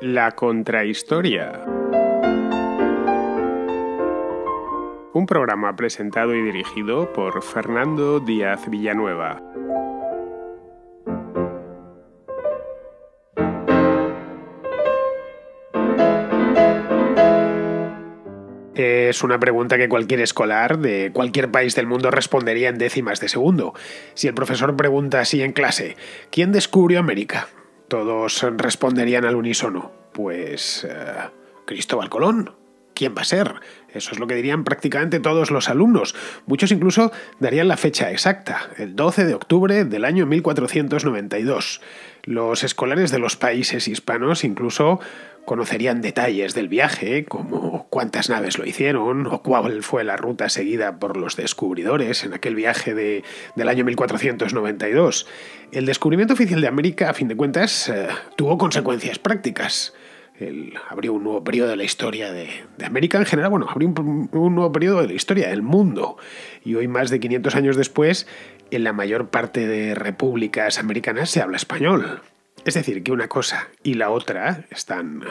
La Contrahistoria. Un programa presentado y dirigido por Fernando Díaz Villanueva. Es una pregunta que cualquier escolar de cualquier país del mundo respondería en décimas de segundo. Si el profesor pregunta así en clase, ¿quién descubrió América? Todos responderían al unísono. Pues... Eh, Cristóbal Colón. ¿Quién va a ser? Eso es lo que dirían prácticamente todos los alumnos. Muchos incluso darían la fecha exacta, el 12 de octubre del año 1492. Los escolares de los países hispanos incluso Conocerían detalles del viaje, como cuántas naves lo hicieron o cuál fue la ruta seguida por los descubridores en aquel viaje de, del año 1492. El descubrimiento oficial de América, a fin de cuentas, eh, tuvo consecuencias prácticas. abrió un nuevo periodo de la historia de, América en general, bueno, abrió un, un, nuevo periodo de la historia del mundo. Y hoy, más de 500 años después, en la mayor parte de repúblicas americanas se habla español. Es decir, que una cosa y la otra están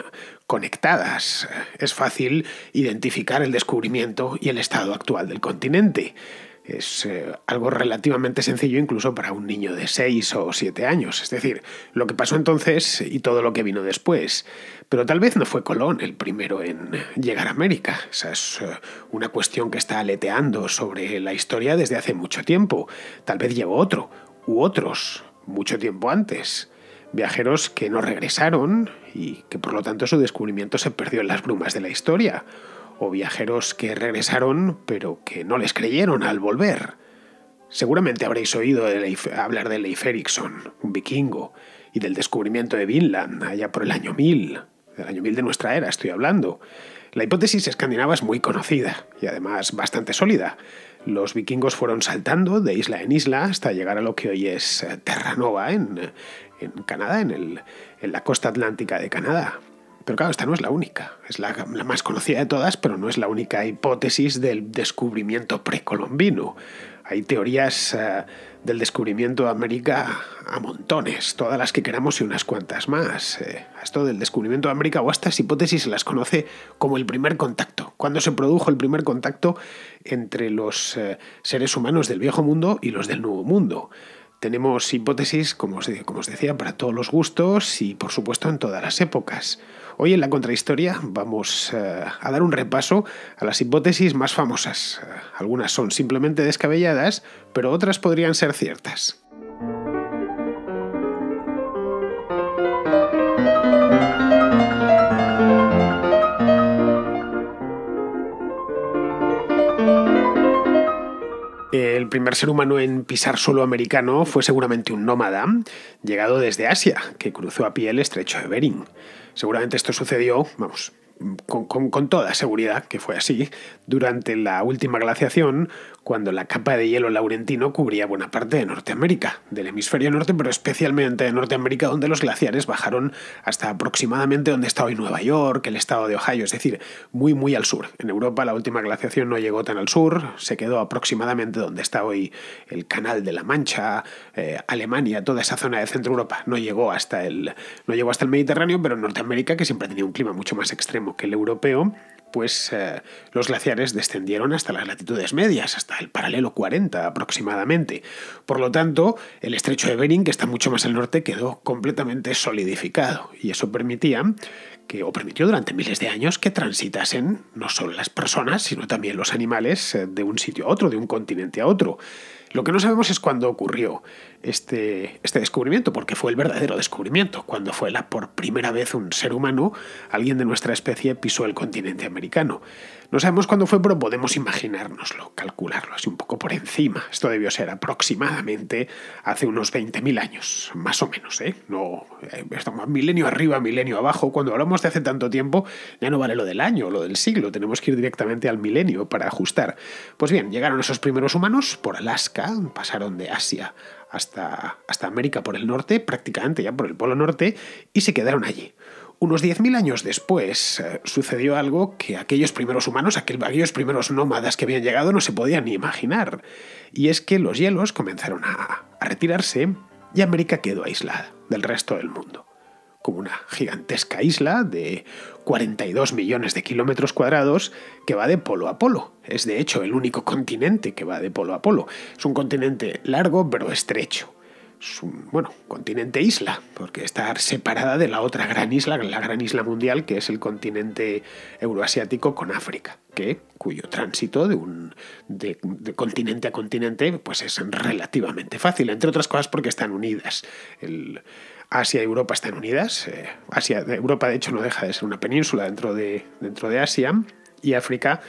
conectadas. Es fácil identificar el descubrimiento y el estado actual del continente. Es eh, algo relativamente sencillo incluso para un niño de 6 o 7 años, es decir, lo que pasó entonces y todo lo que vino después. Pero tal vez no fue Colón el primero en llegar a América. Esa es eh, una cuestión que está aleteando sobre la historia desde hace mucho tiempo. Tal vez llegó otro u otros mucho tiempo antes viajeros que no regresaron y que por lo tanto su descubrimiento se perdió en las brumas de la historia, o viajeros que regresaron pero que no les creyeron al volver. Seguramente habréis oído hablar de Leif Erikson, un vikingo, y del descubrimiento de Vinland allá por el año 1000, El año 1000 de nuestra era estoy hablando. La hipótesis escandinava es muy conocida y además bastante sólida. Los vikingos fueron saltando de isla en isla hasta llegar a lo que hoy es eh, Terranova en, en Canadá, en, el, en la costa atlántica de Canadá. Pero claro, esta no es la única, es la, la, más conocida de todas, pero no es la única hipótesis del descubrimiento precolombino. Hay teorías eh, del descubrimiento de América a montones, todas las que queramos y unas cuantas más. Eh, esto del descubrimiento de América o estas hipótesis se las conoce como el primer contacto, cuando se produjo el primer contacto entre los eh, seres humanos del viejo mundo y los del nuevo mundo. Tenemos hipótesis, como os, decía, para todos los gustos y por supuesto en todas las épocas. Hoy en la contrahistoria vamos eh, a dar un repaso a las hipótesis más famosas. Eh, algunas son simplemente descabelladas, pero otras podrían ser ciertas. primer ser humano en pisar suelo americano fue seguramente un nómada, llegado desde Asia, que cruzó a pie el estrecho de Bering. Seguramente esto sucedió, vamos, con, toda seguridad que fue así, durante la última glaciación, cuando la capa de hielo laurentino cubría buena parte de Norteamérica, del hemisferio norte, pero especialmente de Norteamérica, donde los glaciares bajaron hasta aproximadamente donde está hoy Nueva York, el estado de Ohio, es decir, muy, muy al sur. En Europa la última glaciación no llegó tan al sur, se quedó aproximadamente donde está hoy el Canal de la Mancha, eh, Alemania, toda esa zona de centro Europa. No llegó, hasta el, no llegó hasta el Mediterráneo, pero Norteamérica, que siempre tenía un clima mucho más extremo que el europeo, pues eh, los glaciares descendieron hasta las latitudes medias, hasta el paralelo 40 aproximadamente. Por lo tanto, el estrecho de Bering, que está mucho más al norte, quedó completamente solidificado y eso permitía que, o permitió durante miles de años, que transitasen no solo las personas, sino también los animales eh, de un sitio a otro, de un continente a otro. Lo que no sabemos es cuándo ocurrió este, este descubrimiento, porque fue el verdadero descubrimiento, cuando fue la por primera vez un ser humano, alguien de nuestra especie, pisó el continente americano. No sabemos cuándo fue, pero podemos imaginárnoslo, calcularlo así un poco por encima. Esto debió ser aproximadamente hace unos 20.000 años, más o menos, ¿eh? No, eh, estamos milenio arriba, milenio abajo. Cuando hablamos de hace tanto tiempo, ya no vale lo del año, lo del siglo, tenemos que ir directamente al milenio para ajustar. Pues bien, llegaron esos primeros humanos por Alaska, pasaron de Asia hasta, hasta América por el norte, prácticamente ya por el Polo Norte, y se quedaron allí. Unos 10.000 años después eh, sucedió algo que aquellos primeros humanos, aquellos primeros nómadas que habían llegado no se podían ni imaginar, y es que los hielos comenzaron a retirarse y América quedó aislada del resto del mundo como una gigantesca isla de 42 millones de kilómetros cuadrados que va de polo a polo. Es de hecho el único continente que va de polo a polo. Es un continente largo pero estrecho. Es un, bueno, continente isla, porque está separada de la otra gran isla, la gran isla mundial, que es el continente euroasiático con África, que, cuyo tránsito de, un, continente a continente pues es relativamente fácil, entre otras cosas porque están unidas. El, Asia y Europa están unidas. Eh, Europa, de hecho, no deja de ser una península dentro de, dentro de Asia. Y África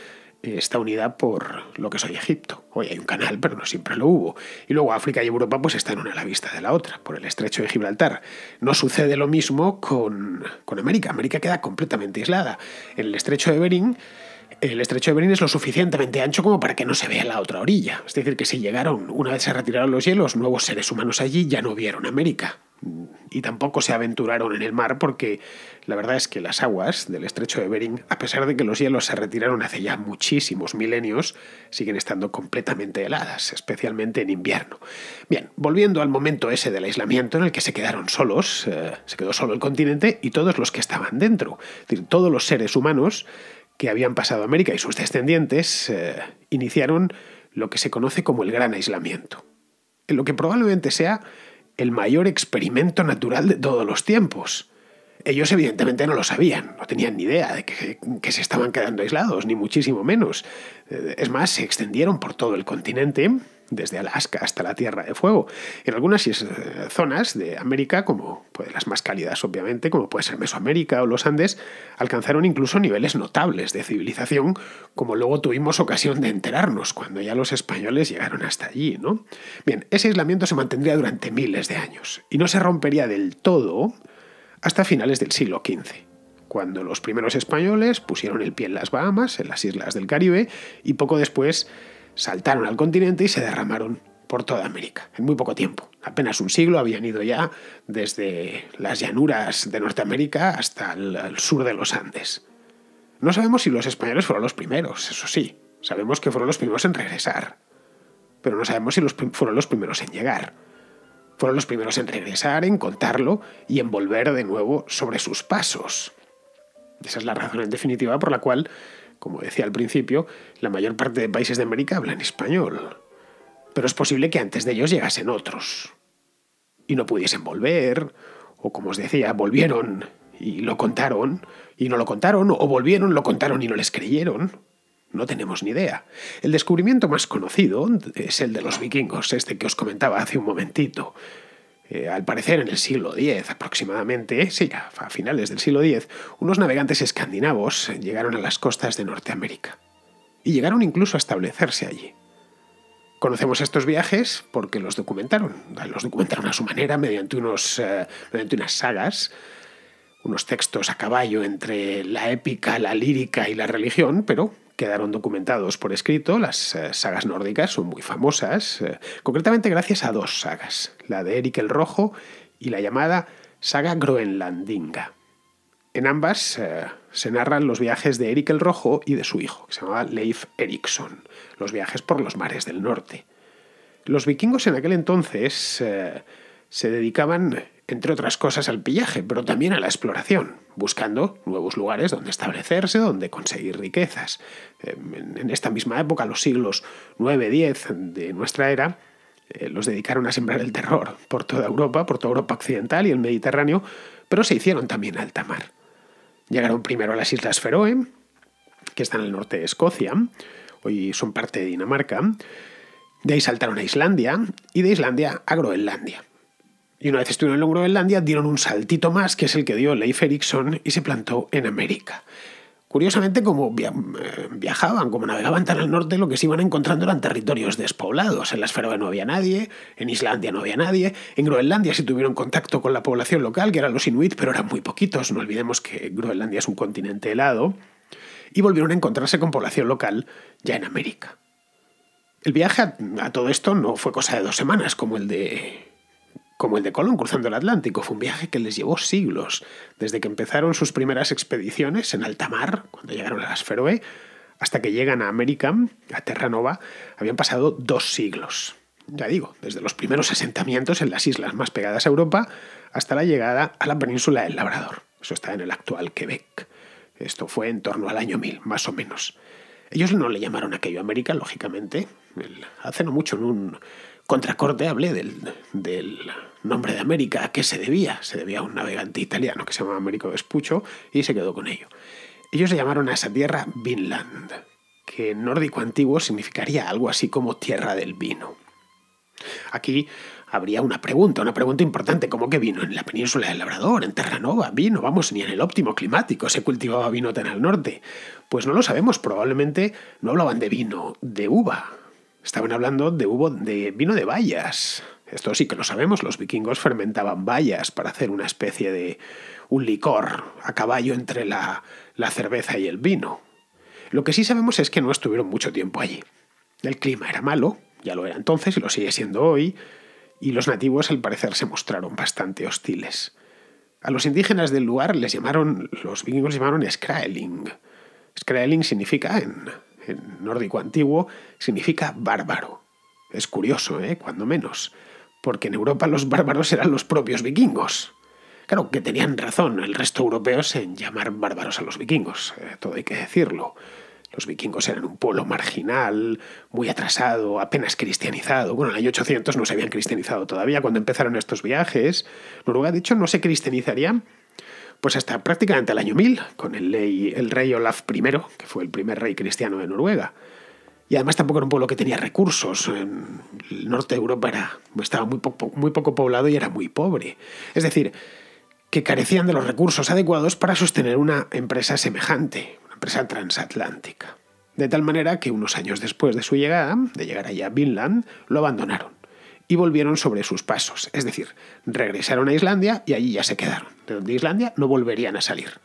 eh, está unida por lo que soy Egipto. Hoy hay un canal, pero no siempre lo hubo. Y luego África y Europa pues, están una a la vista de la otra, por el estrecho de Gibraltar. No sucede lo mismo con, con América. América queda completamente aislada. En el estrecho de Bering el estrecho de Bering es lo suficientemente ancho como para que no se vea la otra orilla. Es decir, que si llegaron, una vez se retiraron los hielos, nuevos seres humanos allí ya no vieron América y tampoco se aventuraron en el mar porque la verdad es que las aguas del estrecho de Bering, a pesar de que los hielos se retiraron hace ya muchísimos milenios, siguen estando completamente heladas, especialmente en invierno. Bien, volviendo al momento ese del aislamiento en el que se quedaron solos, eh, se quedó solo el continente y todos los que estaban dentro, es decir, todos los seres humanos que habían pasado a América y sus descendientes eh, iniciaron lo que se conoce como el gran aislamiento, en lo que probablemente sea el mayor experimento natural de todos los tiempos. Ellos evidentemente no lo sabían, no tenían ni idea de que, que, se estaban quedando aislados, ni muchísimo menos. Eh, es más, se extendieron por todo el continente desde Alaska hasta la Tierra de Fuego. En algunas eh, zonas de América, como pues, las más cálidas obviamente, como puede ser Mesoamérica o los Andes, alcanzaron incluso niveles notables de civilización, como luego tuvimos ocasión de enterarnos cuando ya los españoles llegaron hasta allí. ¿no? Bien, ese aislamiento se mantendría durante miles de años y no se rompería del todo hasta finales del siglo XV cuando los primeros españoles pusieron el pie en las Bahamas, en las islas del Caribe, y poco después saltaron al continente y se derramaron por toda América, en muy poco tiempo. Apenas un siglo habían ido ya desde las llanuras de Norteamérica hasta el, sur de los Andes. No sabemos si los españoles fueron los primeros, eso sí, sabemos que fueron los primeros en regresar, pero no sabemos si los fueron los primeros en llegar. Fueron los primeros en regresar, en contarlo y en volver de nuevo sobre sus pasos. Esa es la razón en definitiva por la cual como decía al principio, la mayor parte de países de América hablan español. Pero es posible que antes de ellos llegasen otros. Y no pudiesen volver, o como os decía, volvieron y lo contaron, y no lo contaron, o volvieron, lo contaron y no les creyeron. No tenemos ni idea. El descubrimiento más conocido es el de los vikingos, este que os comentaba hace un momentito, eh, al parecer en el siglo X aproximadamente, sí, a finales del siglo X, unos navegantes escandinavos llegaron a las costas de Norteamérica y llegaron incluso a establecerse allí. Conocemos estos viajes porque los documentaron, los documentaron a su manera mediante, unos, eh, mediante unas sagas, unos textos a caballo entre la épica, la lírica y la religión, pero quedaron documentados por escrito. Las eh, sagas nórdicas son muy famosas, eh, concretamente gracias a dos sagas, la de Eric el Rojo y la llamada saga groenlandinga. En ambas eh, se narran los viajes de Eric el Rojo y de su hijo, que se llamaba Leif Erikson, los viajes por los mares del norte. Los vikingos en aquel entonces se dedicaban entre otras cosas, al pillaje, pero también a la exploración, buscando nuevos lugares donde establecerse, donde conseguir riquezas. Em, en esta misma época, los siglos 9-10 de nuestra era, eh, los dedicaron a sembrar el terror por toda Europa, por toda Europa occidental y el Mediterráneo, pero se hicieron también alta mar. Llegaron primero a las Islas Feroe, que están al norte de Escocia, hoy son parte de Dinamarca, de ahí saltaron a Islandia y de Islandia a Groenlandia. Y una vez estuvieron en Groenlandia, dieron un saltito más, que es el que dio Leif Erikson, y se plantó en América. Curiosamente, como eh, viajaban, como navegaban tan al norte, lo que se iban encontrando eran territorios despoblados. En la esfera no había nadie, en Islandia no había nadie, en Groenlandia sí tuvieron contacto con la población local, que eran los inuit, pero eran muy poquitos. No olvidemos que Groenlandia es un continente helado. Y volvieron a encontrarse con población local ya en América. El viaje a todo esto no fue cosa de dos semanas, como el de como el de Colón cruzando el Atlántico. Fue un viaje que les llevó siglos, desde que empezaron sus primeras expediciones en alta mar, cuando llegaron a las Feroe, hasta que llegan a América, a Terranova, habían pasado dos siglos. Ya digo, desde los primeros asentamientos en las islas más pegadas a Europa hasta la llegada a la península del Labrador. Eso está en el actual Quebec. Esto fue en torno al año 1000, más o menos. Ellos no le llamaron aquello América, lógicamente. Hace no mucho en un contracorte hablé del, nombre de América, ¿a qué se debía? Se debía a un navegante italiano que se llamaba Américo Vespucho y se quedó con ello. Ellos le llamaron a esa tierra Vinland, que en nórdico antiguo significaría algo así como tierra del vino. Aquí habría una pregunta, una pregunta importante, ¿cómo que vino en la península del Labrador, en Terranova? Vino, vamos, ni en el óptimo climático se cultivaba vino tan al norte. Pues no lo sabemos, probablemente no hablaban de vino de uva, estaban hablando de, de vino de bayas. Esto sí que lo sabemos, los vikingos fermentaban bayas para hacer una especie de un licor a caballo entre la, la cerveza y el vino. Lo que sí sabemos es que no estuvieron mucho tiempo allí. El clima era malo, ya lo era entonces y lo sigue siendo hoy, y los nativos al parecer se mostraron bastante hostiles. A los indígenas del lugar les llamaron, los vikingos llamaron Skraeling. Skraeling significa, en, nórdico antiguo, significa bárbaro. Es curioso, ¿eh? cuando menos, porque en Europa los bárbaros eran los propios vikingos. Claro que tenían razón el resto europeos en llamar bárbaros a los vikingos, eh, todo hay que decirlo. Los vikingos eran un pueblo marginal, muy atrasado, apenas cristianizado. Bueno, en el año 800 no se habían cristianizado todavía cuando empezaron estos viajes. Noruega, de hecho, no se cristianizaría pues hasta prácticamente el año 1000, con el, el rey Olaf I, que fue el primer rey cristiano de Noruega. Y además tampoco era un pueblo que tenía recursos. En el norte de Europa estaba muy muy poco poblado y era muy pobre. Es decir, que carecían de los recursos adecuados para sostener una empresa semejante transatlántica. De tal manera que unos años después de su llegada, de llegar allá a Vinland, lo abandonaron y volvieron sobre sus pasos. Es decir, regresaron a Islandia y allí ya se quedaron. De donde Islandia no volverían a salir.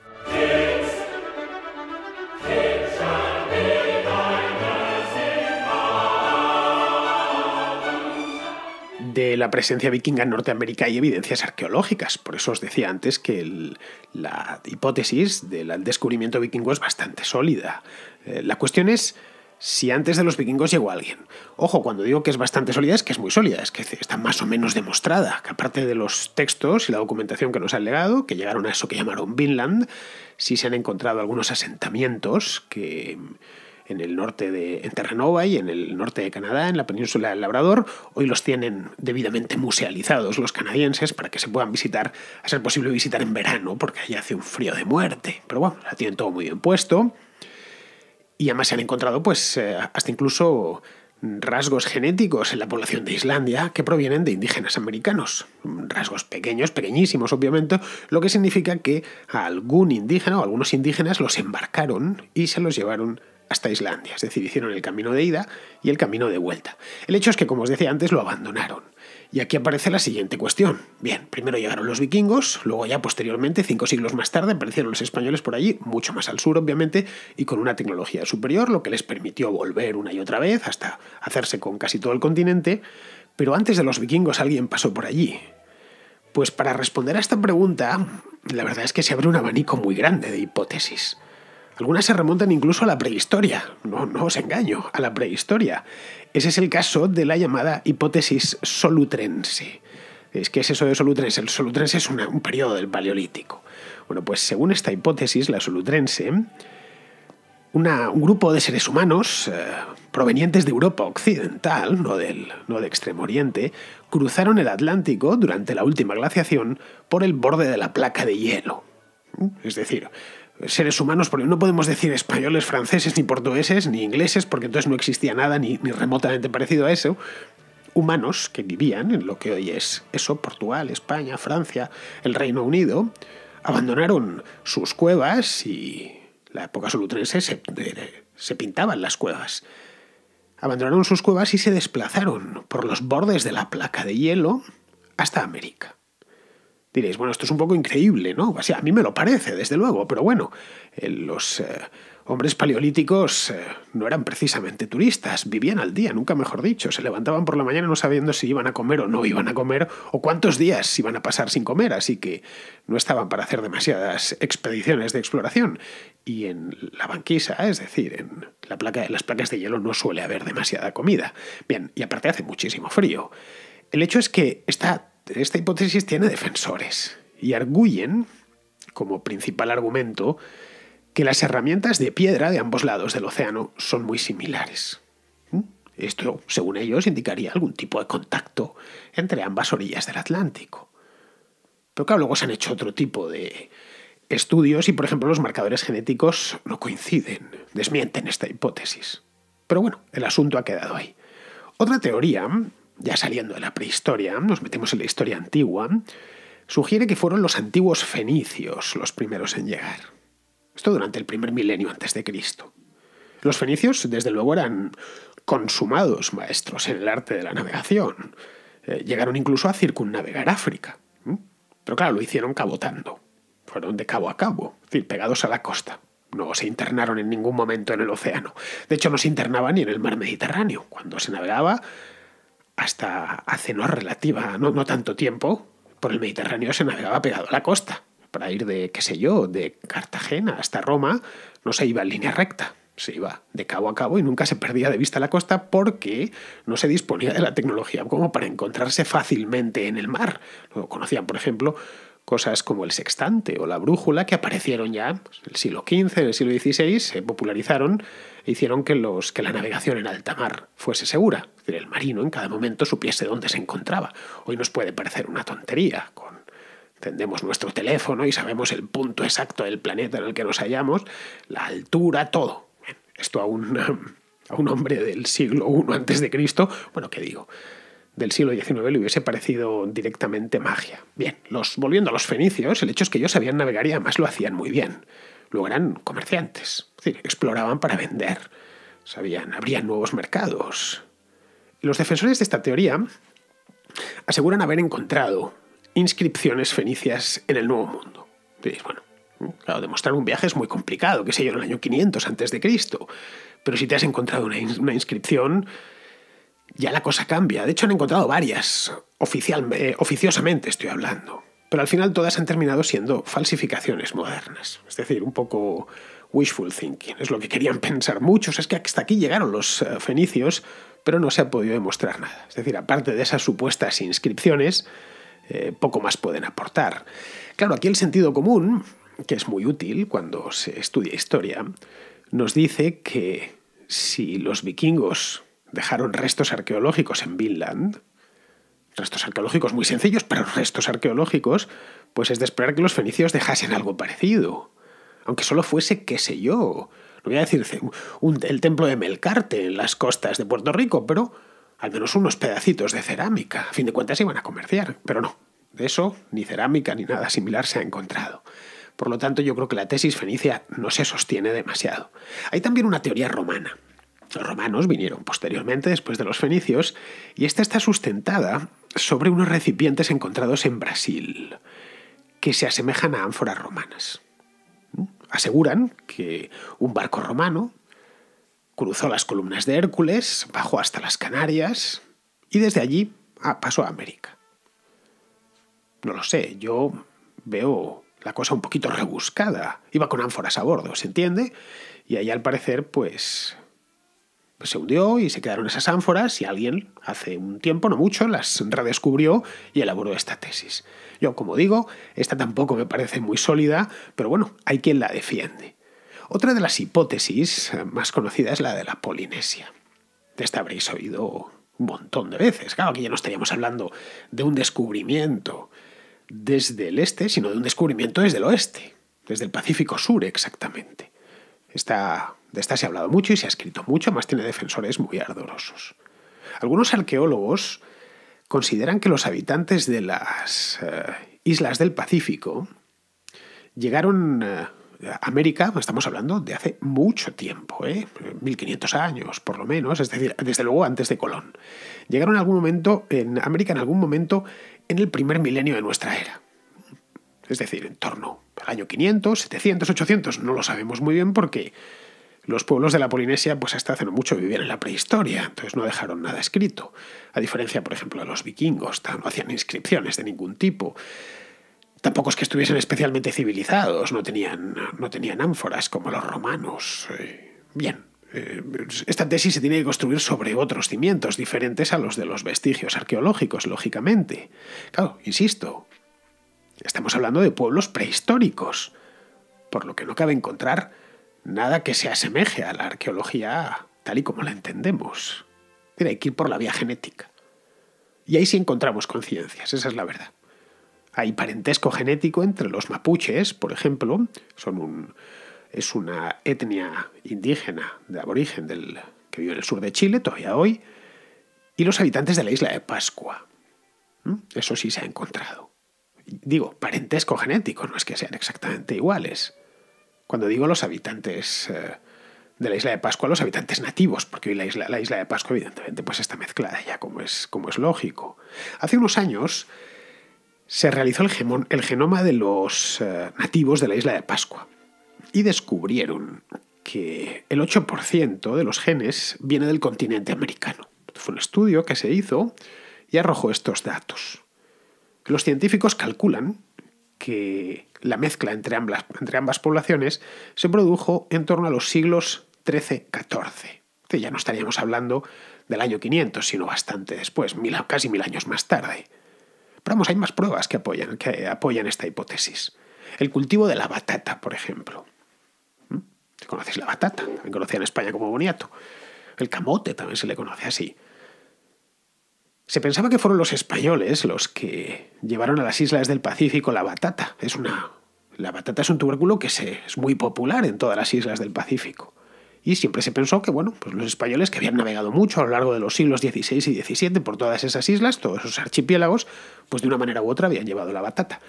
de la presencia vikinga en Norteamérica y evidencias arqueológicas. Por eso os decía antes que la hipótesis del descubrimiento vikingo es bastante sólida. Eh, la cuestión es si antes de los vikingos llegó alguien. Ojo, cuando digo que es bastante sólida, es que es muy sólida, es que está más o menos demostrada, que aparte de los textos y la documentación que nos han legado, que llegaron a eso que llamaron Vinland, sí se han encontrado algunos asentamientos que en el norte de Terranova y en el norte de Canadá, en la península del Labrador. Hoy los tienen debidamente musealizados los canadienses para que se puedan visitar, a ser posible visitar en verano, porque allá hace un frío de muerte. Pero bueno, la tienen todo muy bien puesto. Y además se han encontrado, pues, eh, hasta incluso rasgos genéticos en la población de Islandia que provienen de indígenas americanos. Rasgos pequeños, pequeñísimos obviamente, lo que significa que a algún indígena o algunos indígenas los embarcaron y se los llevaron hasta Islandia, es decir, hicieron el camino de ida y el camino de vuelta. El hecho es que, como os decía antes, lo abandonaron. Y aquí aparece la siguiente cuestión. Bien, primero llegaron los vikingos, luego ya posteriormente, cinco siglos más tarde, aparecieron los españoles por allí, mucho más al sur obviamente, y con una tecnología superior, lo que les permitió volver una y otra vez hasta hacerse con casi todo el continente. Pero antes de los vikingos alguien pasó por allí. Pues para responder a esta pregunta, la verdad es que se abre un abanico muy grande de hipótesis. Algunas se remontan incluso a la prehistoria, no, os engaño, a la prehistoria. Ese es el caso de la llamada hipótesis solutrense. Es que es eso de solutrense. El solutrense es un periodo del paleolítico. Bueno, pues según esta hipótesis, la solutrense, un grupo de seres humanos eh, provenientes de Europa Occidental, no, del, no de Extremo Oriente, cruzaron el Atlántico durante la última glaciación por el borde de la placa de hielo. Es decir, seres humanos, porque no podemos decir españoles, franceses, ni portugueses, ni ingleses, porque entonces no existía nada ni, remotamente parecido a eso, humanos que vivían en lo que hoy es eso, Portugal, España, Francia, el Reino Unido, abandonaron sus cuevas y la época solutrense se pintaban las cuevas. Abandonaron sus cuevas y se desplazaron por los bordes de la placa de hielo hasta América. Diréis, bueno, esto es un poco increíble, ¿no? O a mí me lo parece, desde luego, pero bueno, eh, los eh, hombres paleolíticos eh, no eran precisamente turistas, vivían al día, nunca mejor dicho, se levantaban por la mañana no sabiendo si iban a comer o no iban a comer, o cuántos días iban a pasar sin comer, así que no estaban para hacer demasiadas expediciones de exploración. Y en la banquisa, es decir, en la placa, las placas de hielo no suele haber demasiada comida. Bien, y aparte hace muchísimo frío. El hecho es que está esta hipótesis tiene defensores y arguyen, como principal argumento, que las herramientas de piedra de ambos lados del océano son muy similares. ¿Mm? Esto, según ellos, indicaría algún tipo de contacto entre ambas orillas del Atlántico. Pero claro, luego se han hecho otro tipo de estudios y, por ejemplo, los marcadores genéticos no coinciden, desmienten esta hipótesis. Pero bueno, el asunto ha quedado ahí. Otra teoría ya saliendo de la prehistoria, nos metemos en la historia antigua, sugiere que fueron los antiguos fenicios los primeros en llegar. Esto durante el primer milenio antes de Cristo. Los fenicios, desde luego, eran consumados maestros en el arte de la navegación. Eh, llegaron incluso a circunnavegar África. Pero claro, lo hicieron cabotando. Fueron de cabo a cabo, es decir, pegados a la costa. No se internaron en ningún momento en el océano. De hecho, no se internaban ni en el mar Mediterráneo. Cuando se navegaba, hasta hace no relativa, no, tanto tiempo, por el Mediterráneo se navegaba pegado a la costa. Para ir de, qué sé yo, de Cartagena hasta Roma, no se iba en línea recta se iba de cabo a cabo y nunca se perdía de vista la costa porque no se disponía de la tecnología como para encontrarse fácilmente en el mar. Lo conocían, por ejemplo, cosas como el sextante o la brújula, que aparecieron ya pues, en el siglo XV, en el siglo XVI, se popularizaron e hicieron que, los, que la navegación en alta mar fuese segura. Es decir, el marino en cada momento supiese dónde se encontraba. Hoy nos puede parecer una tontería. Con, tendemos nuestro teléfono y sabemos el punto exacto del planeta en el que nos hallamos, la altura, todo. Esto a un, a un hombre del siglo I antes de Cristo, bueno, ¿qué digo? del siglo XIX le hubiese parecido directamente magia. Bien, los, volviendo a los fenicios, el hecho es que ellos sabían navegar y además lo hacían muy bien. Luego eran comerciantes, es decir, exploraban para vender, sabían, abrían nuevos mercados. Los defensores de esta teoría aseguran haber encontrado inscripciones fenicias en el Nuevo Mundo. bueno, claro, demostrar un viaje es muy complicado, que se yo, en el año 500 antes de Cristo, pero si te has encontrado una inscripción ya la cosa cambia. De hecho, han encontrado varias, oficial, eh, oficiosamente estoy hablando. Pero al final todas han terminado siendo falsificaciones modernas. Es decir, un poco wishful thinking. Es lo que querían pensar muchos. Es que hasta aquí llegaron los eh, fenicios, pero no se ha podido demostrar nada. Es decir, aparte de esas supuestas inscripciones, eh, poco más pueden aportar. Claro, aquí el sentido común, que es muy útil cuando se estudia historia, nos dice que si los vikingos dejaron restos arqueológicos en Vinland, restos arqueológicos muy sencillos, pero restos arqueológicos, pues es de esperar que los fenicios dejasen algo parecido. Aunque solo fuese, qué sé yo, no voy a decir el templo de Melcarte en las costas de Puerto Rico, pero al menos unos pedacitos de cerámica. A fin de cuentas iban a comerciar, pero no, de eso ni cerámica ni nada similar se ha encontrado. Por lo tanto, yo creo que la tesis fenicia no se sostiene demasiado. Hay también una teoría romana, los romanos vinieron posteriormente después de los fenicios y esta está sustentada sobre unos recipientes encontrados en Brasil que se asemejan a ánforas romanas. Aseguran que un barco romano cruzó las columnas de Hércules, bajó hasta las Canarias y desde allí ah, pasó a América. No lo sé, yo veo la cosa un poquito rebuscada. Iba con ánforas a bordo, ¿se entiende? Y ahí al parecer, pues, pues se hundió y se quedaron esas ánforas y alguien, hace un tiempo, no mucho, las redescubrió y elaboró esta tesis. Yo, como digo, esta tampoco me parece muy sólida, pero bueno, hay quien la defiende. Otra de las hipótesis eh, más conocidas es la de la Polinesia. De esta habréis oído un montón de veces. Claro que ya no estaríamos hablando de un descubrimiento desde el este, sino de un descubrimiento desde el oeste, desde el Pacífico Sur exactamente. Esta de esta se ha hablado mucho y se ha escrito mucho, más tiene defensores muy ardorosos. Algunos arqueólogos consideran que los habitantes de las eh, islas del Pacífico llegaron eh, a América, estamos hablando de hace mucho tiempo, 1500 ¿eh? años por lo menos, es decir, desde luego antes de Colón. Llegaron en algún momento en América en algún momento en el primer milenio de nuestra era. Es decir, en torno al año 500, 700, 800, no lo sabemos muy bien porque los pueblos de la Polinesia, pues hasta hace mucho vivían en la prehistoria, entonces no dejaron nada escrito. A diferencia, por ejemplo, de los vikingos, no hacían inscripciones de ningún tipo. Tampoco es que estuviesen especialmente civilizados, no tenían, no tenían ánforas como los romanos. Eh, bien, eh, esta tesis se tiene que construir sobre otros cimientos diferentes a los de los vestigios arqueológicos, lógicamente. Claro, insisto, estamos hablando de pueblos prehistóricos, por lo que no cabe encontrar nada que se asemeje a la arqueología tal y como la entendemos. Tiene hay que ir por la vía genética. Y ahí sí encontramos conciencias, esa es la verdad. Hay parentesco genético entre los mapuches, por ejemplo, son un, es una etnia indígena de aborigen del, que vive en el sur de Chile todavía hoy, y los habitantes de la isla de Pascua. ¿Mm? Eso sí se ha encontrado. Digo, parentesco genético, no es que sean exactamente iguales. Cuando digo los habitantes eh, de la isla de Pascua, los habitantes nativos, porque hoy la isla, de Pascua evidentemente pues está mezclada ya como es, como es lógico. Hace unos años se realizó el, genoma de los eh, nativos de la isla de Pascua y descubrieron que el 8% de los genes viene del continente americano. Fue un estudio que se hizo y arrojó estos datos. Los científicos calculan que la mezcla entre ambas, entre ambas poblaciones se produjo en torno a los siglos XIII-XIV. Ya no estaríamos hablando del año 500, sino bastante después, mil, casi mil años más tarde. Pero vamos, hay más pruebas que apoyan, que apoyan esta hipótesis. El cultivo de la batata, por ejemplo. ¿Mm? ¿Conoces la batata? También conocida en España como boniato. El camote también se le conoce así. Se pensaba que fueron los españoles los que llevaron a las islas del Pacífico la batata. Es una, la batata es un tubérculo que es muy popular en todas las islas del Pacífico. Y siempre se pensó que, bueno, pues los españoles que habían navegado mucho a lo largo de los siglos XVI y XVII por todas esas islas, todos esos archipiélagos, pues de una manera u otra habían llevado la batata.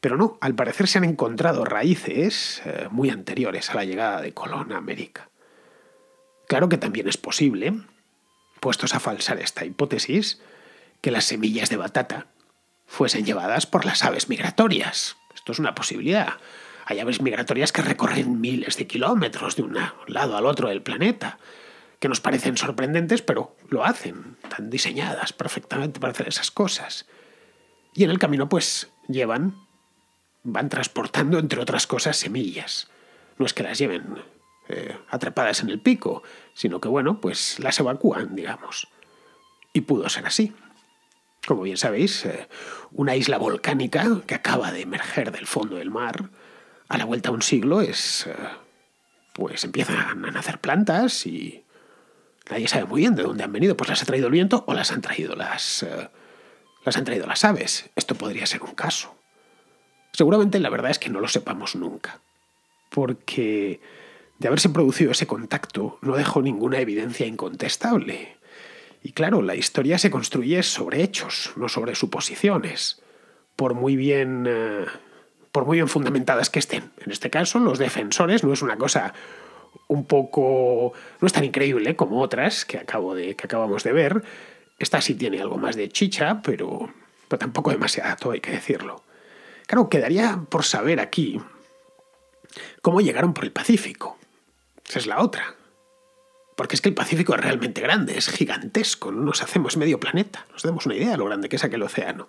Pero no, al parecer se han encontrado raíces eh, muy anteriores a la llegada de Colón a América. Claro que también es posible, puestos a falsar esta hipótesis, que las semillas de batata fuesen llevadas por las aves migratorias. Esto es una posibilidad. Hay aves migratorias que recorren miles de kilómetros de un lado al otro del planeta, que nos parecen sorprendentes, pero lo hacen. Están diseñadas perfectamente para hacer esas cosas. Y en el camino, pues, llevan, van transportando, entre otras cosas, semillas. No es que las lleven eh, atrapadas en el pico, sino que, bueno, pues las evacúan, digamos. Y pudo ser así como bien sabéis, eh, una isla volcánica que acaba de emerger del fondo del mar, a la vuelta de un siglo es... Eh, pues empiezan a nacer plantas y nadie sabe muy bien de dónde han venido, pues las ha traído el viento o las han traído las... Eh, las han traído las aves. Esto podría ser un caso. Seguramente la verdad es que no lo sepamos nunca, porque de haberse producido ese contacto no dejó ninguna evidencia incontestable. Y claro, la historia se construye sobre hechos, no sobre suposiciones, por muy bien, eh, por muy bien fundamentadas que estén. En este caso, los defensores no es una cosa un poco, no es tan increíble como otras que, acabo de, que acabamos de ver. Esta sí tiene algo más de chicha, pero tampoco demasiado, hay que decirlo. Claro, quedaría por saber aquí cómo llegaron por el Pacífico. Esa es la otra. Porque es que el Pacífico es realmente grande, es gigantesco, no nos hacemos medio planeta, nos damos una idea de lo grande que es aquel océano.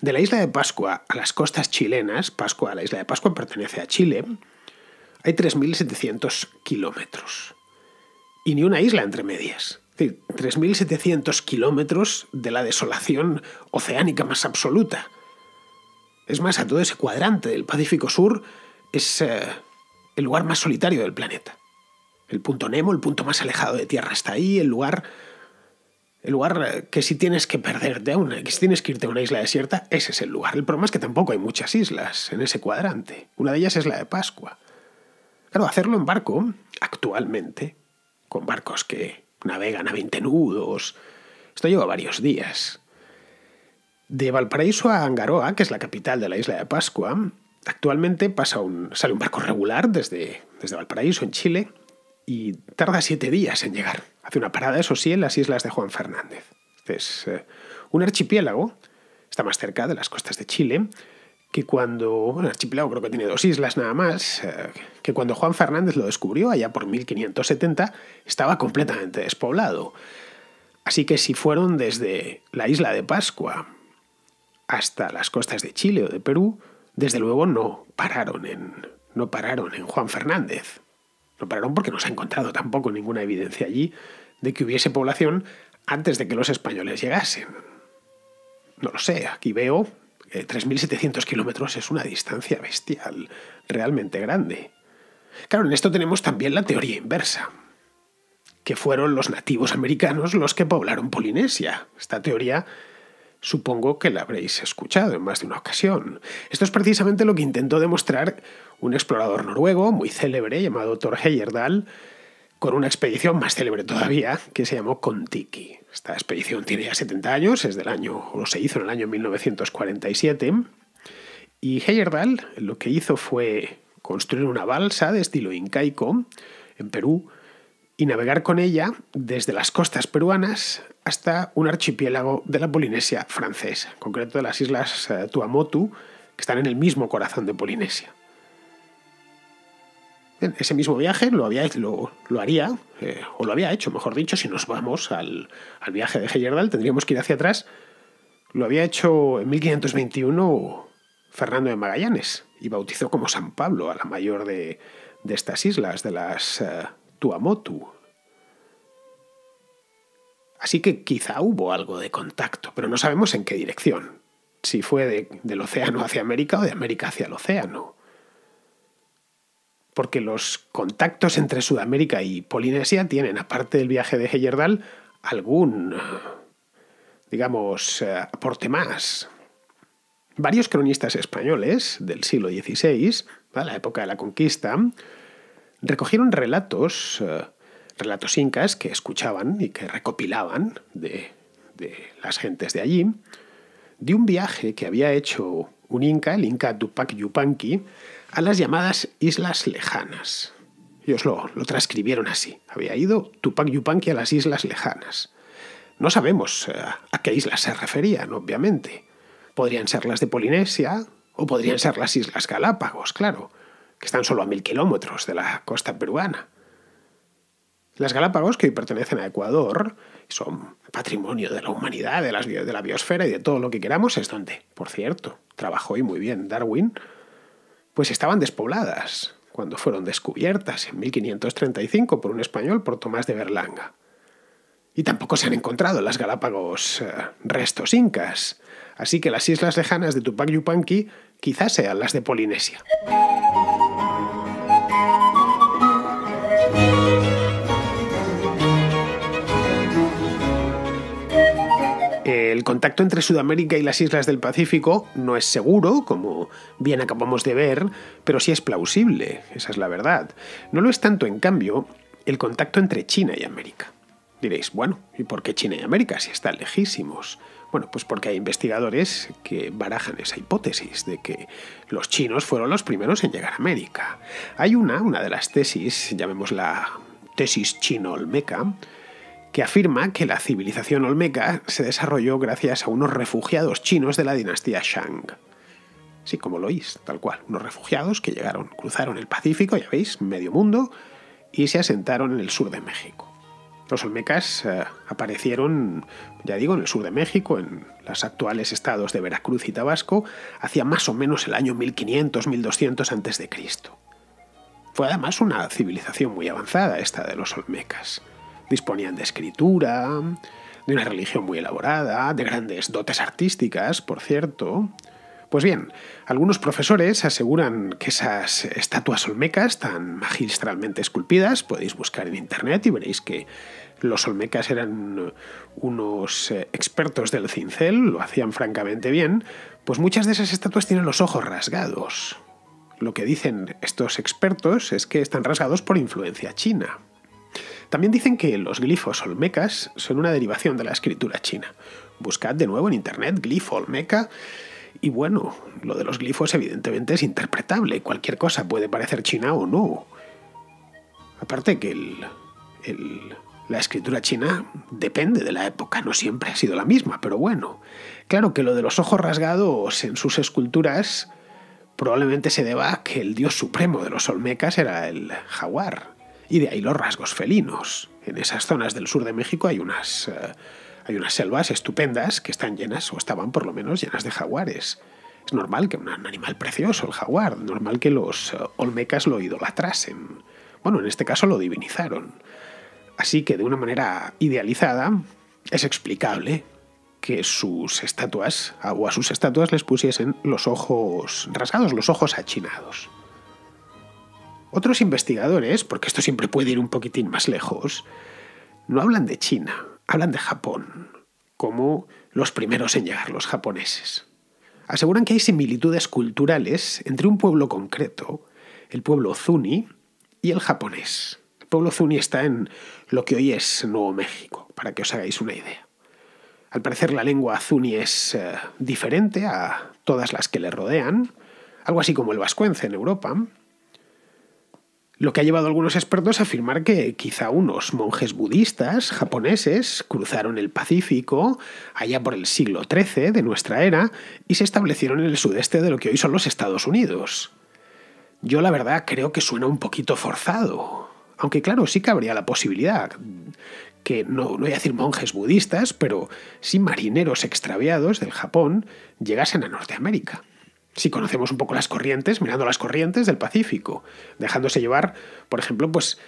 De la isla de Pascua a las costas chilenas, Pascua, la isla de Pascua pertenece a Chile, hay 3.700 kilómetros. Y ni una isla entre medias. Es decir, 3.700 kilómetros de la desolación oceánica más absoluta. Es más, a todo ese cuadrante del Pacífico Sur es eh, el lugar más solitario del planeta. El punto Nemo, el punto más alejado de Tierra, está ahí, el lugar, el lugar eh, que si tienes que perderte, una, que si tienes que irte a una isla desierta, ese es el lugar. El problema es que tampoco hay muchas islas en ese cuadrante. Una de ellas es la de Pascua. Claro, hacerlo en barco, actualmente, con barcos que navegan a 20 nudos, esto lleva varios días. De Valparaíso a Angaroa, que es la capital de la isla de Pascua, actualmente pasa un, sale un barco regular desde, desde Valparaíso, en Chile, y tarda siete días en llegar. Hace una parada, eso sí, en las islas de Juan Fernández. es eh, un archipiélago, está más cerca de las costas de Chile, que cuando, el archipiélago creo que tiene dos islas nada más, eh, que cuando Juan Fernández lo descubrió allá por 1570 estaba completamente despoblado. Así que si fueron desde la isla de Pascua hasta las costas de Chile o de Perú, desde luego no pararon en, no pararon en Juan Fernández porque no se ha encontrado tampoco ninguna evidencia allí de que hubiese población antes de que los españoles llegasen. No lo sé, aquí veo que 3.700 kilómetros es una distancia bestial, realmente grande. Claro, en esto tenemos también la teoría inversa, que fueron los nativos americanos los que poblaron Polinesia. Esta teoría Supongo que la habréis escuchado en más de una ocasión. Esto es precisamente lo que intentó demostrar un explorador noruego muy célebre llamado Thor Heyerdahl con una expedición más célebre todavía que se llamó Contiki. Esta expedición tiene ya 70 años, es del año se hizo en el año 1947 y Heyerdahl lo que hizo fue construir una balsa de estilo incaico en Perú y navegar con ella desde las costas peruanas hasta un archipiélago de la Polinesia francesa, concreto de las islas eh, Tuamotu, que están en el mismo corazón de Polinesia. ese mismo viaje lo, había, lo haría, eh, o lo había hecho, mejor dicho, si nos vamos al, viaje de Heyerdahl, tendríamos que ir hacia atrás. Lo había hecho en 1521 Fernando de Magallanes y bautizó como San Pablo a la mayor de, estas islas, de las eh, Tuamotu, Así que quizá hubo algo de contacto, pero no sabemos en qué dirección, si fue del océano hacia América o de América hacia el océano. Porque los contactos entre Sudamérica y Polinesia tienen, aparte del viaje de Heyerdahl, algún, digamos, eh, aporte más. Varios cronistas españoles del siglo XVI, a la época de la conquista, recogieron relatos eh, relatos incas que escuchaban y que recopilaban de, las gentes de allí, de un viaje que había hecho un inca, el inca Tupac Yupanqui, a las llamadas Islas Lejanas. Ellos lo, lo transcribieron así. Había ido Tupac Yupanqui a las Islas Lejanas. No sabemos eh, a qué islas se referían, obviamente. Podrían ser las de Polinesia o podrían ser las Islas Galápagos, claro, que están solo a mil kilómetros de la costa peruana. Las Galápagos, que hoy pertenecen a Ecuador, son patrimonio de la humanidad, de, la biosfera y de todo lo que queramos, es donde, por cierto, trabajó y muy bien Darwin, pues estaban despobladas cuando fueron descubiertas en 1535 por un español, por Tomás de Berlanga. Y tampoco se han encontrado las Galápagos eh, restos incas, así que las islas lejanas de Tupac Yupanqui quizás sean las de Polinesia. el contacto entre Sudamérica y las islas del Pacífico no es seguro, como bien acabamos de ver, pero sí es plausible, esa es la verdad. No lo es tanto, en cambio, el contacto entre China y América. Diréis, bueno, ¿y por qué China y América si están lejísimos? Bueno, pues porque hay investigadores que barajan esa hipótesis de que los chinos fueron los primeros en llegar a América. Hay una, una de las tesis, llamémosla tesis chino-olmeca, que afirma que la civilización olmeca se desarrolló gracias a unos refugiados chinos de la dinastía Shang. Sí, como lo oís, tal cual, unos refugiados que llegaron, cruzaron el Pacífico, ya veis, medio mundo, y se asentaron en el sur de México. Los olmecas eh, aparecieron, ya digo, en el sur de México, en los actuales estados de Veracruz y Tabasco, hacia más o menos el año 1500-1200 a.C. Fue además una civilización muy avanzada esta de los olmecas. Disponían de escritura, de una religión muy elaborada, de grandes dotes artísticas, por cierto. Pues bien, algunos profesores aseguran que esas estatuas olmecas tan magistralmente esculpidas, podéis buscar en internet y veréis que los olmecas eran unos eh, expertos del cincel, lo hacían francamente bien, pues muchas de esas estatuas tienen los ojos rasgados. Lo que dicen estos expertos es que están rasgados por influencia china. También dicen que los glifos olmecas son una derivación de la escritura china. Buscad de nuevo en internet glifo olmeca y bueno, lo de los glifos evidentemente es interpretable, cualquier cosa puede parecer china o no. Aparte que la escritura china depende de la época, no siempre ha sido la misma, pero bueno. Claro que lo de los ojos rasgados en sus esculturas probablemente se deba a que el dios supremo de los olmecas era el jaguar, y de ahí los rasgos felinos. En esas zonas del sur de México hay unas, eh, hay unas selvas estupendas que están llenas, o estaban por lo menos llenas de jaguares. Es normal que un animal precioso, el jaguar, normal que los eh, olmecas lo idolatrasen. Bueno, en este caso lo divinizaron. Así que de una manera idealizada, es explicable que sus estatuas o a sus estatuas les pusiesen los ojos rasgados, los ojos achinados. Otros investigadores, porque esto siempre puede ir un poquitín más lejos, no hablan de China, hablan de Japón, como los primeros en llegar los japoneses. Aseguran que hay similitudes culturales entre un pueblo concreto, el pueblo Zuni, y el japonés. El pueblo Zuni está en lo que hoy es Nuevo México, para que os hagáis una idea. Al parecer la lengua Zuni es eh, diferente a todas las que le rodean, algo así como el vascuence en Europa, lo que ha llevado a algunos expertos a afirmar que quizá unos monjes budistas japoneses cruzaron el Pacífico allá por el siglo XIII de nuestra era y se establecieron en el sudeste de lo que hoy son los Estados Unidos. Yo la verdad creo que suena un poquito forzado, aunque claro, sí que habría la posibilidad que no, no voy a decir monjes budistas, pero sí marineros extraviados del Japón llegasen a Norteamérica si conocemos un poco las corrientes, mirando las corrientes del Pacífico, dejándose llevar, por ejemplo, pues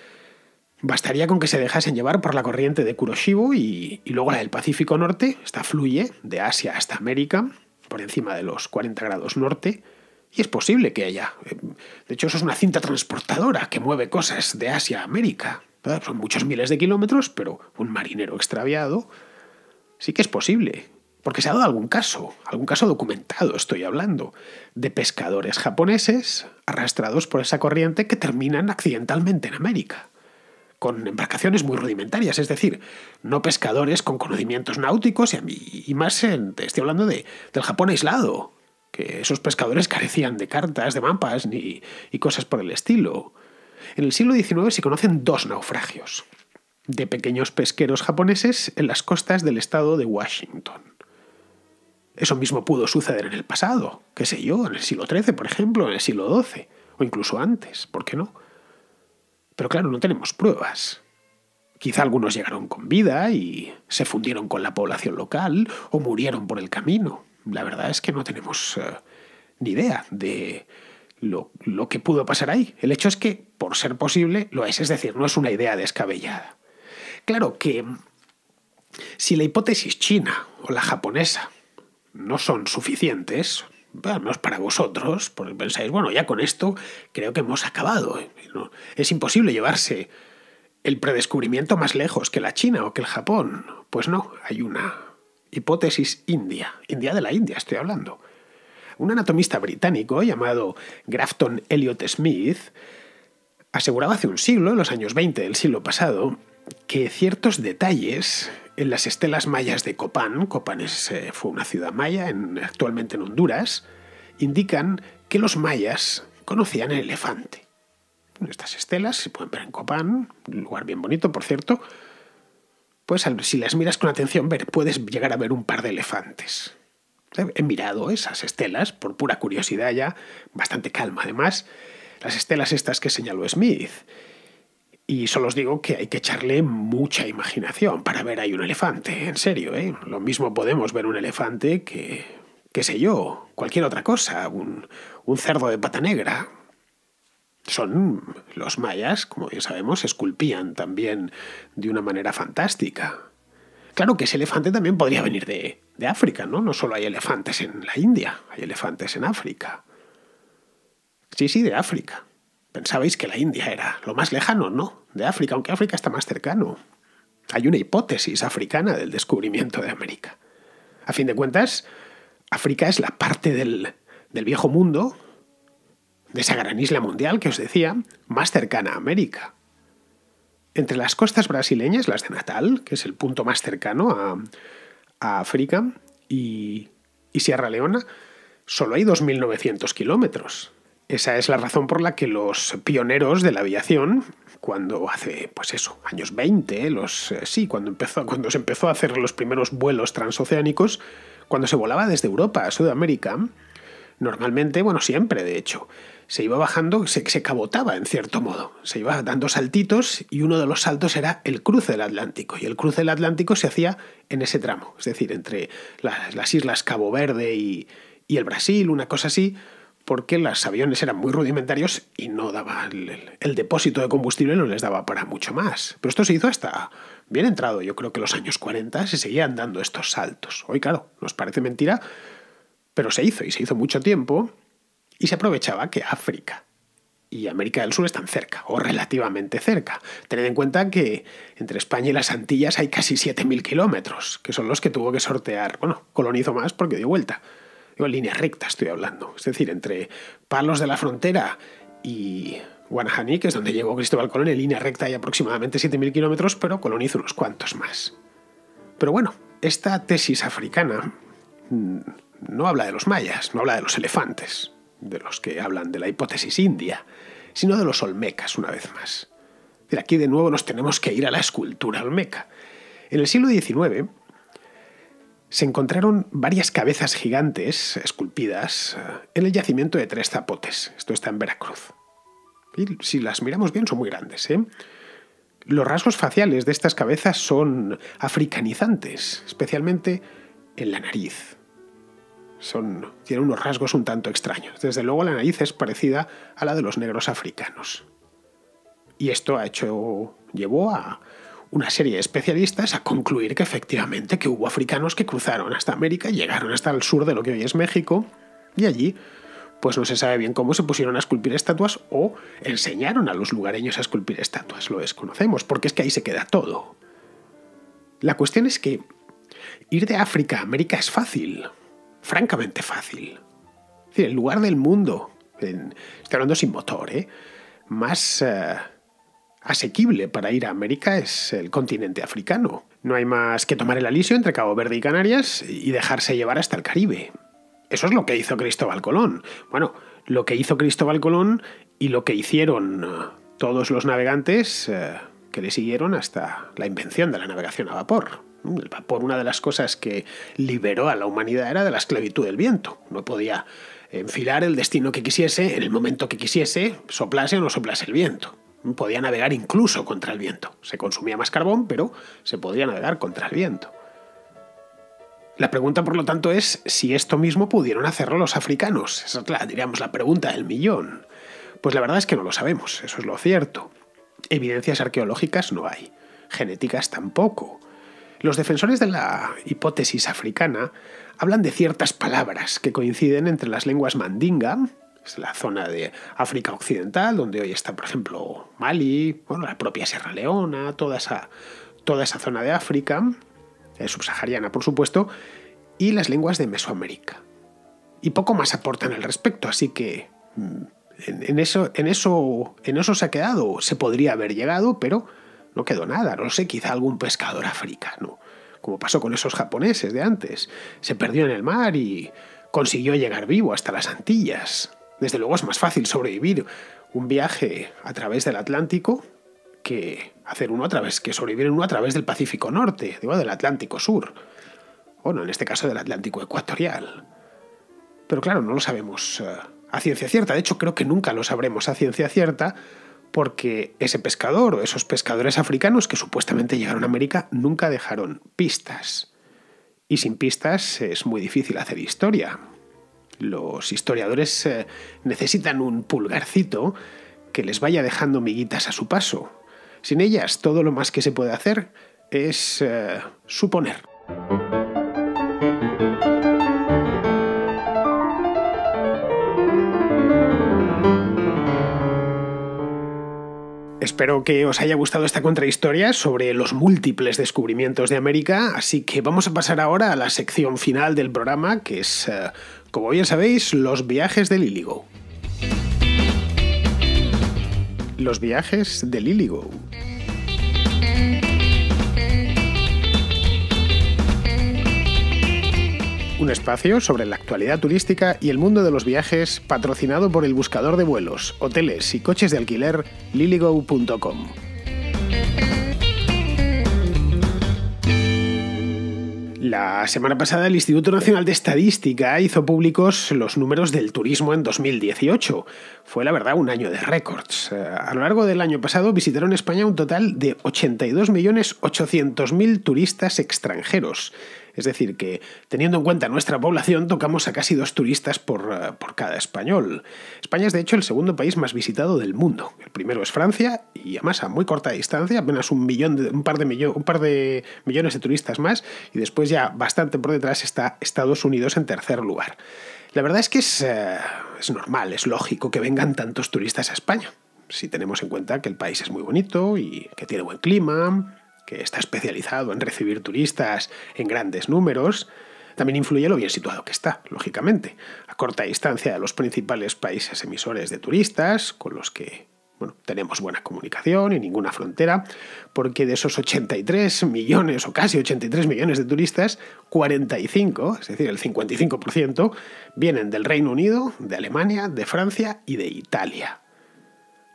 bastaría con que se dejasen llevar por la corriente de Kuroshibo y, luego la del Pacífico Norte, esta fluye de Asia hasta América, por encima de los 40 grados norte, y es posible que haya. Eh, de hecho, eso es una cinta transportadora que mueve cosas de Asia a América. Son muchos miles de kilómetros, pero un marinero extraviado sí que es posible porque se ha dado algún caso, algún caso documentado, estoy hablando, de pescadores japoneses arrastrados por esa corriente que terminan accidentalmente en América, con embarcaciones muy rudimentarias, es decir, no pescadores con conocimientos náuticos y, más en, estoy hablando de, del Japón aislado, que esos pescadores carecían de cartas, de mapas ni, y cosas por el estilo. En el siglo XIX se conocen dos naufragios de pequeños pesqueros japoneses en las costas del estado de Washington. Eso mismo pudo suceder en el pasado, qué sé yo, en el siglo XIII, por ejemplo, en el siglo XII, o incluso antes, ¿por qué no? Pero claro, no tenemos pruebas. Quizá algunos llegaron con vida y se fundieron con la población local o murieron por el camino. La verdad es que no tenemos eh, ni idea de lo, lo que pudo pasar ahí. El hecho es que, por ser posible, lo es, es decir, no es una idea descabellada. Claro que si la hipótesis china o la japonesa no son suficientes, al menos para vosotros, porque pensáis, bueno, ya con esto creo que hemos acabado. Es imposible llevarse el predescubrimiento más lejos que la China o que el Japón. Pues no, hay una hipótesis india, India de la India estoy hablando. Un anatomista británico llamado Grafton Elliot Smith aseguraba hace un siglo, en los años 20 del siglo pasado, que ciertos detalles en las estelas mayas de Copán, Copán es, eh, fue una ciudad maya en, actualmente en Honduras, indican que los mayas conocían el elefante. Estas estelas se pueden ver en Copán, un lugar bien bonito, por cierto. Pues si las miras con atención, ver, puedes llegar a ver un par de elefantes. He mirado esas estelas por pura curiosidad ya, bastante calma además, las estelas estas que señaló Smith y solo os digo que hay que echarle mucha imaginación para ver ahí un elefante, en serio, ¿eh? Lo mismo podemos ver un elefante que, qué sé yo, cualquier otra cosa, un, cerdo de pata negra. Son los mayas, como ya sabemos, esculpían también de una manera fantástica. Claro que ese elefante también podría venir de, de África, ¿no? No solo hay elefantes en la India, hay elefantes en África. Sí, sí, de África. Pensabais que la India era lo más lejano, ¿no? De África, aunque África está más cercano. Hay una hipótesis africana del descubrimiento de América. A fin de cuentas, África es la parte del, viejo mundo, de esa gran isla mundial que os decía, más cercana a América. Entre las costas brasileñas, las de Natal, que es el punto más cercano a, África, y, y Sierra Leona, solo hay 2.900 kilómetros. Esa es la razón por la que los pioneros de la aviación, cuando hace, pues eso, años 20, los, eh, sí, cuando, empezó, cuando se empezó a hacer los primeros vuelos transoceánicos, cuando se volaba desde Europa a Sudamérica, normalmente, bueno, siempre de hecho, se iba bajando, se, cabotaba en cierto modo, se iba dando saltitos y uno de los saltos era el cruce del Atlántico. Y el cruce del Atlántico se hacía en ese tramo, es decir, entre las, islas Cabo Verde y el Brasil, una cosa así, porque los aviones eran muy rudimentarios y no daba el, depósito de combustible no les daba para mucho más. Pero esto se hizo hasta bien entrado, yo creo que los años 40 se seguían dando estos saltos. Hoy, claro, nos parece mentira, pero se hizo y se hizo mucho tiempo y se aprovechaba que África y América del Sur están cerca o relativamente cerca. Tened en cuenta que entre España y las Antillas hay casi 7.000 kilómetros, que son los que tuvo que sortear, bueno, colonizó más porque dio vuelta en línea recta estoy hablando, es decir, entre Palos de la Frontera y Guanahani, que es donde llegó Cristóbal Colón, en línea recta hay aproximadamente 7.000 kilómetros, pero Colón hizo unos cuantos más. Pero bueno, esta tesis africana mm, no habla de los mayas, no habla de los elefantes, de los que hablan de la hipótesis india, sino de los olmecas una vez más. aquí de nuevo nos tenemos que ir a la escultura olmeca. En el siglo XIX, se encontraron varias cabezas gigantes esculpidas eh, en el yacimiento de Tres Zapotes. Esto está en Veracruz. Y si las miramos bien, son muy grandes. ¿eh? Los rasgos faciales de estas cabezas son africanizantes, especialmente en la nariz. Son, tienen unos rasgos un tanto extraños. Desde luego la nariz es parecida a la de los negros africanos. Y esto ha hecho, llevó a, una serie de especialistas a concluir que efectivamente que hubo africanos que cruzaron hasta América, llegaron hasta el sur de lo que hoy es México, y allí pues no se sabe bien cómo se pusieron a esculpir estatuas o enseñaron a los lugareños a esculpir estatuas, lo desconocemos, porque es que ahí se queda todo. La cuestión es que ir de África a América es fácil, francamente fácil. Es decir, el lugar del mundo, en, estoy hablando sin motor, ¿eh? más... Eh, asequible para ir a América es el continente africano. No hay más que tomar el alisio entre Cabo Verde y Canarias y dejarse llevar hasta el Caribe. Eso es lo que hizo Cristóbal Colón. Bueno, lo que hizo Cristóbal Colón y lo que hicieron eh, todos los navegantes eh, que le siguieron hasta la invención de la navegación a vapor. El vapor, una de las cosas que liberó a la humanidad era de la esclavitud del viento. No podía enfilar el destino que quisiese, en el momento que quisiese, soplase o no soplase el viento podía navegar incluso contra el viento. Se consumía más carbón, pero se podía navegar contra el viento. La pregunta, por lo tanto, es si esto mismo pudieron hacerlo los africanos. Esa es la, diríamos, la pregunta del millón. Pues la verdad es que no lo sabemos, eso es lo cierto. Evidencias arqueológicas no hay, genéticas tampoco. Los defensores de la hipótesis africana hablan de ciertas palabras que coinciden entre las lenguas mandinga, pues, la zona de África Occidental, donde hoy está, por ejemplo, Mali, bueno, la propia Sierra Leona, toda esa, toda esa zona de África, eh, subsahariana, por supuesto, y las lenguas de Mesoamérica. Y poco más aportan al respecto, así que mm, en, eso, en, eso, en eso se ha quedado. Se podría haber llegado, pero no quedó nada. No sé, quizá algún pescador africano, como pasó con esos japoneses de antes. Se perdió en el mar y consiguió llegar vivo hasta las Antillas. Desde luego es más fácil sobrevivir un viaje a través del Atlántico que hacer uno a través, que sobrevivir uno a través del Pacífico Norte, digo, del Atlántico Sur. Bueno, en este caso del Atlántico Ecuatorial. Pero claro, no lo sabemos eh, a ciencia cierta. De hecho, creo que nunca lo sabremos a ciencia cierta porque ese pescador o esos pescadores africanos que supuestamente llegaron a América nunca dejaron pistas. Y sin pistas es muy difícil hacer historia. Los historiadores eh, necesitan un pulgarcito que les vaya dejando miguitas a su paso. Sin ellas, todo lo más que se puede hacer es eh, suponer. Espero que os haya gustado esta contrahistoria sobre los múltiples descubrimientos de América, así que vamos a pasar ahora a la sección final del programa, que es eh, como bien sabéis, los viajes de Liligo Los viajes de Liligo Un espacio sobre la actualidad turística y el mundo de los viajes patrocinado por el buscador de vuelos, hoteles y coches de alquiler liligo.com. La semana pasada el Instituto Nacional de Estadística hizo públicos los números del turismo en 2018. Fue la verdad un año de récords. Eh, a lo largo del año pasado visitaron España un total de 82.800.000 turistas extranjeros. Es decir, que teniendo en cuenta nuestra población, tocamos a casi dos turistas eh, por, cada español. España es de hecho el segundo país más visitado del mundo. El primero es Francia y además a muy corta distancia, apenas un, millón un, par, de un par de millones de turistas más y después ya bastante por detrás está Estados Unidos en tercer lugar. La verdad es que es, eh, es, normal, es lógico que vengan tantos turistas a España, si tenemos en cuenta que el país es muy bonito y que tiene buen clima, que está especializado en recibir turistas en grandes números, también influye lo bien situado que está, lógicamente, a corta distancia de los principales países emisores de turistas, con los que tenemos buena comunicación y ninguna frontera, porque de esos 83 millones o casi 83 millones de turistas, 45, es decir, el 55%, vienen del Reino Unido, de Alemania, de Francia y de Italia.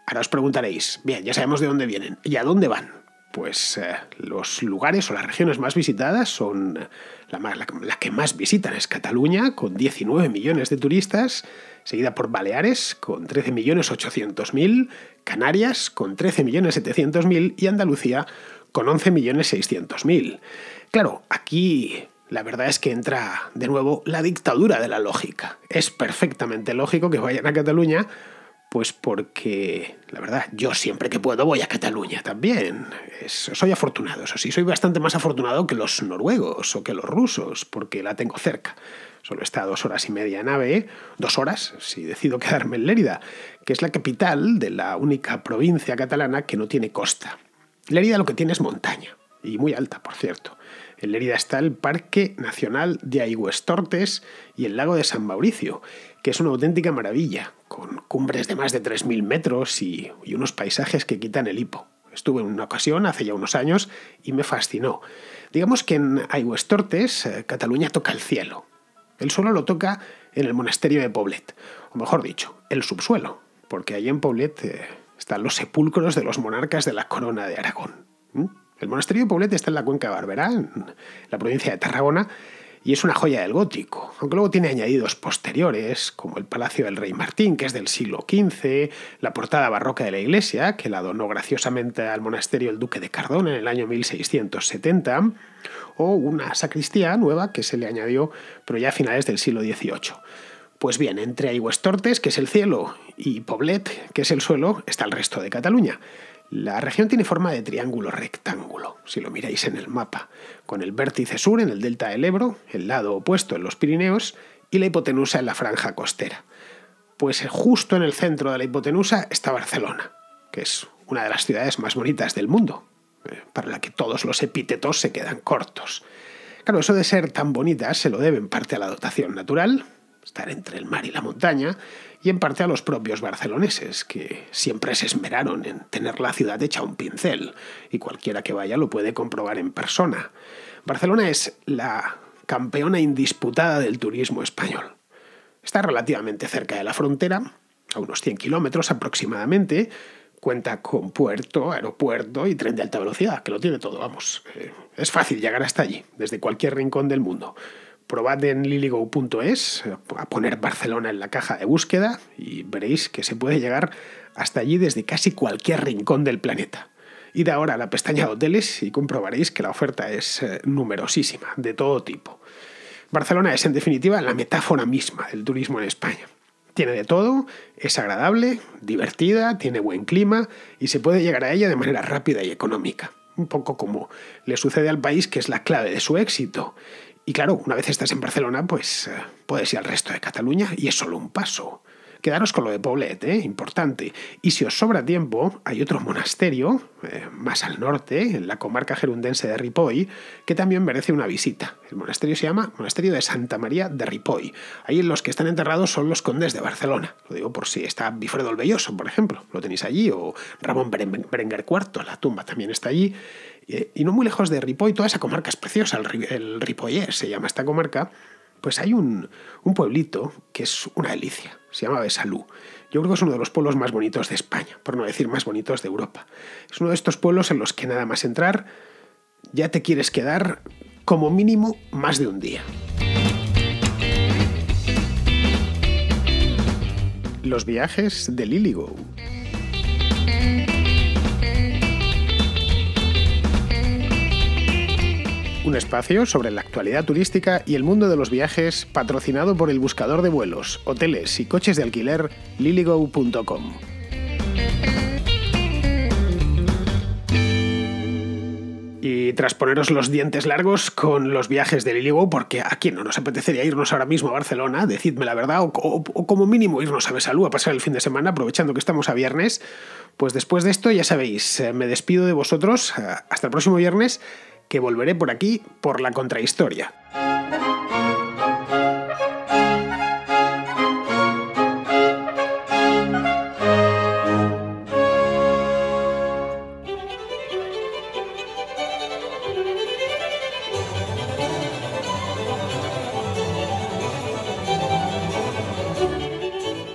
Ahora os preguntaréis, bien, ya sabemos de dónde vienen, ¿y a dónde van? pues eh, los lugares o las regiones más visitadas son la, la, que más visitan es Cataluña, con 19 millones de turistas, seguida por Baleares, con 13 millones 800 mil, Canarias, con 13 millones 700 mil y Andalucía, con 11 millones 600 mil. Claro, aquí la verdad es que entra de nuevo la dictadura de la lógica. Es perfectamente lógico que vayan a Cataluña pues porque, la verdad, yo siempre que puedo voy a Cataluña también. soy afortunado, eso sí, soy bastante más afortunado que los noruegos o que los rusos, porque la tengo cerca. Solo está dos horas y media en AVE, dos horas si decido quedarme en Lérida, que es la capital de la única provincia catalana que no tiene costa. Lérida lo que tiene es montaña, y muy alta, por cierto. En Lérida está el Parque Nacional de Aigüestortes y el lago de San Mauricio, que es una auténtica maravilla, con cumbres de más de 3.000 metros y, unos paisajes que quitan el hipo. Estuve en una ocasión hace ya unos años y me fascinó. Digamos que en Aigüestortes, eh, Cataluña toca el cielo. El suelo lo toca en el monasterio de Poblet, o mejor dicho, el subsuelo, porque ahí en Poblet eh, están los sepulcros de los monarcas de la corona de Aragón. El monasterio de Poblet está en la cuenca de en la provincia de Tarragona, y es una joya del gótico, aunque luego tiene añadidos posteriores, como el Palacio del Rey Martín, que es del siglo XV, la portada barroca de la iglesia, que la donó graciosamente al monasterio el Duque de Cardón en el año 1670, o una sacristía nueva que se le añadió, pero ya a finales del siglo XVIII. Pues bien, entre Aigüestortes, que es el cielo, y Poblet, que es el suelo, está el resto de Cataluña. La región tiene forma de triángulo rectángulo, si lo miráis en el mapa, con el vértice sur en el delta del Ebro, el lado opuesto en los Pirineos y la hipotenusa en la franja costera. Pues eh, justo en el centro de la hipotenusa está Barcelona, que es una de las ciudades más bonitas del mundo, eh, para la que todos los epítetos se quedan cortos. Claro, eso de ser tan bonita se lo debe en parte a la dotación natural, estar entre el mar y la montaña, y en parte a los propios barceloneses, que siempre se esmeraron en tener la ciudad hecha un pincel, y cualquiera que vaya lo puede comprobar en persona. Barcelona es la campeona indisputada del turismo español. Está relativamente cerca de la frontera, a unos 100 kilómetros aproximadamente, cuenta con puerto, aeropuerto y tren de alta velocidad, que lo tiene todo, vamos. Eh, es fácil llegar hasta allí, desde cualquier rincón del mundo probad en lilygo.es, a poner Barcelona en la caja de búsqueda y veréis que se puede llegar hasta allí desde casi cualquier rincón del planeta. Id ahora a la pestaña de hoteles y comprobaréis que la oferta es eh, numerosísima, de todo tipo. Barcelona es en definitiva la metáfora misma del turismo en España. Tiene de todo, es agradable, divertida, tiene buen clima y se puede llegar a ella de manera rápida y económica. Un poco como le sucede al país que es la clave de su éxito y claro, una vez estás en Barcelona, pues eh, puedes ir al resto de Cataluña y es solo un paso. Quedaros con lo de Poblet, eh, importante. Y si os sobra tiempo, hay otro monasterio, eh, más al norte, en la comarca gerundense de Ripoll, que también merece una visita. El monasterio se llama Monasterio de Santa María de Ripoll. Ahí los que están enterrados son los condes de Barcelona. Lo digo por si está Bifredo el Belloso, por ejemplo, lo tenéis allí, o Ramón Berenguer IV, la tumba también está allí. Eh, y no muy lejos de Ripoll, toda esa comarca es preciosa, el, el se llama esta comarca, pues hay un, pueblito que es una delicia, se llama Besalú. Yo creo que es uno de los pueblos más bonitos de España, por no decir más bonitos de Europa. Es uno de estos pueblos en los que nada más entrar ya te quieres quedar como mínimo más de un día. Los viajes de Lilligo un espacio sobre la actualidad turística y el mundo de los viajes patrocinado por el buscador de vuelos, hoteles y coches de alquiler liligo.com. Y tras poneros los dientes largos con los viajes de Liligo, porque a quién no nos apetecería irnos ahora mismo a Barcelona, decidme la verdad, o, o como mínimo irnos a Besalú a pasar el fin de semana, aprovechando que estamos a viernes, pues después de esto ya sabéis, eh, me despido de vosotros, eh, hasta el próximo viernes que volveré por aquí por la contrahistoria.